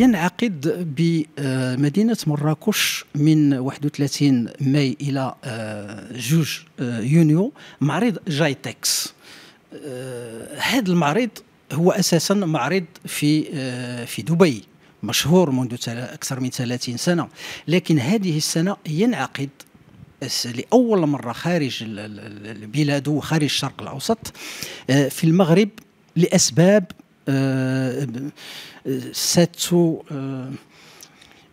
ينعقد بمدينة مراكش من 31 ماي إلى 2 آه، آه، يونيو معرض جايتكس آه، هذا المعرض هو أساسا معرض في في دبي مشهور منذ أكثر من 30 سنة لكن هذه السنة ينعقد لأول مرة خارج البلاد وخارج الشرق الأوسط في المغرب لأسباب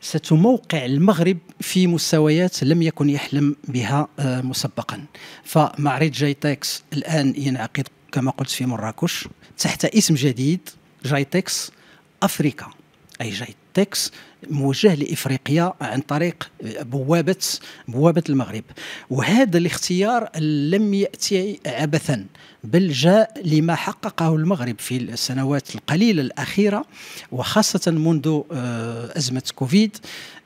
ستموقع المغرب في مستويات لم يكن يحلم بها مسبقا فمعرض جايتكس الآن ينعقد كما قلت في مراكش تحت اسم جديد جايتكس افريكا أي جايتكس موجه لافريقيا عن طريق بوابه بوابه المغرب وهذا الاختيار لم ياتي عبثا بل جاء لما حققه المغرب في السنوات القليله الاخيره وخاصه منذ آه، ازمه كوفيد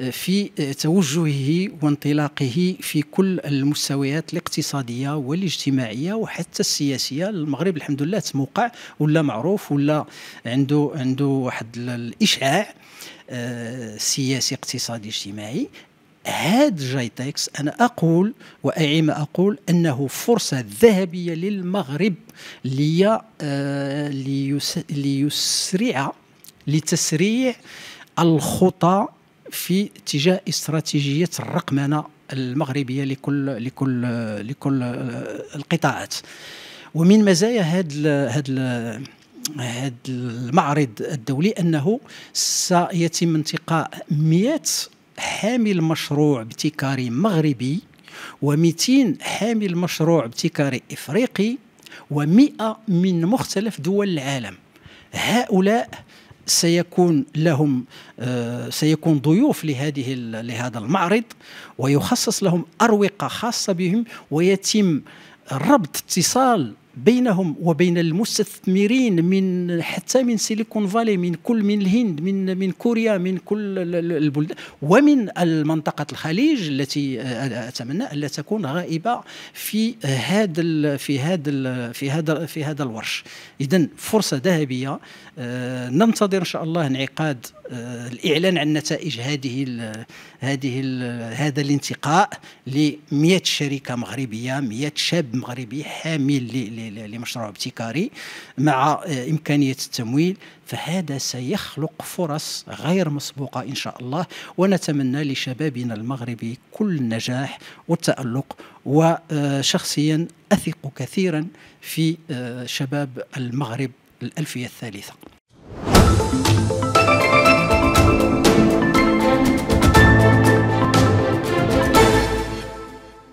آه، في توجهه وانطلاقه في كل المستويات الاقتصاديه والاجتماعيه وحتى السياسيه المغرب الحمد لله تموقع ولا معروف ولا عنده عنده واحد الاشعاع آه، سياسي اقتصادي اجتماعي هاد جايتكس انا اقول واعيم اقول انه فرصه ذهبيه للمغرب لي آه، ليسرع لتسريع الخطى في اتجاه استراتيجيه الرقمنه المغربيه لكل لكل لكل القطاعات ومن مزايا هذا ال هذا المعرض الدولي انه سيتم انتقاء 100 حامل مشروع ابتكاري مغربي و200 حامل مشروع ابتكاري افريقي و100 من مختلف دول العالم هؤلاء سيكون لهم آه، سيكون ضيوف لهذه لهذا المعرض ويخصص لهم اروقه خاصه بهم ويتم ربط اتصال بينهم وبين المستثمرين من حتى من سيليكون فالي من كل من الهند من من كوريا من كل البلدان ومن المنطقة الخليج التي آه، أتمنى ألا تكون غائبة في هذا في هذا في هذا في هذا الورش إذا فرصة ذهبية آه، ننتظر إن شاء الله انعقاد آه، الإعلان عن نتائج هذه هذه هذا الانتقاء ل 100 شركة مغربية 100 شاب مغربي حامل لمشروع ابتكاري مع آه، إمكانية التمويل فهذا سيخلق فرص غير مسبوقة إن شاء الله ونتمنى لشبابنا المغربي كل النجاح والتألق وشخصيا أثق كثيرا في آه، شباب المغرب الألفية الثالثة